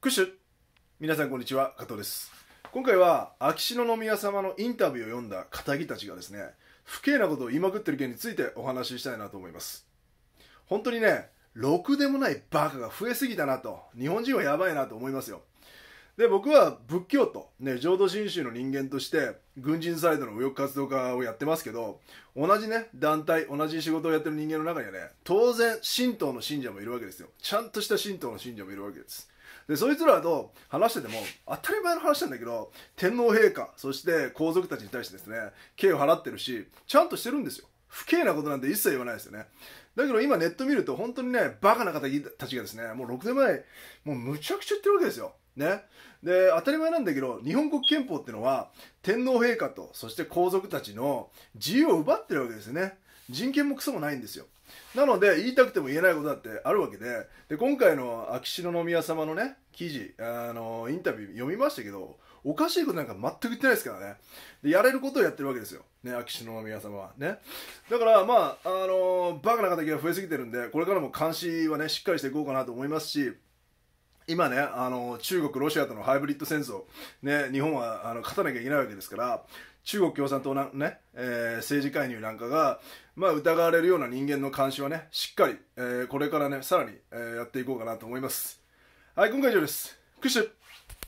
クシュ皆さんこんにちは加藤です今回は秋篠宮様のインタビューを読んだ方たちがですね不敬なことを言いまくってる件についてお話ししたいなと思います本当にねろくでもないバカが増えすぎたなと日本人はやばいなと思いますよで僕は仏教と、ね、浄土真宗の人間として軍人サイドの右翼活動家をやってますけど同じね団体同じ仕事をやってる人間の中にはね当然神道の信者もいるわけですよちゃんとした神道の信者もいるわけですでそいつらと話してても当たり前の話なんだけど天皇陛下そして皇族たちに対してですね敬を払ってるしちゃんとしてるんですよ不敬なことなんて一切言わないですよね。だけど今ネット見ると本当にね、バカな方たちがですね、もう6年前、もうむちゃくちゃ言ってるわけですよ。ね。で、当たり前なんだけど、日本国憲法ってのは、天皇陛下と、そして皇族たちの自由を奪ってるわけですよね。人権もクソもないんですよなので言いたくても言えないことだってあるわけでで今回の秋篠宮様のね記事あのインタビュー読みましたけどおかしいことなんか全く言ってないですからねでやれることをやってるわけですよ、ね、秋篠宮様はねだからまああのバカな方が増えすぎてるんでこれからも監視はねしっかりしていこうかなと思いますし今ねあの中国ロシアとのハイブリッド戦争、ね、日本はあの勝たなきゃいけないわけですから中国共産党なね、えー、政治介入なんかが、まあ、疑われるような人間の監視はねしっかり、えー、これからねさらに、えー、やっていこうかなと思いますはい今回以上ですクッシュ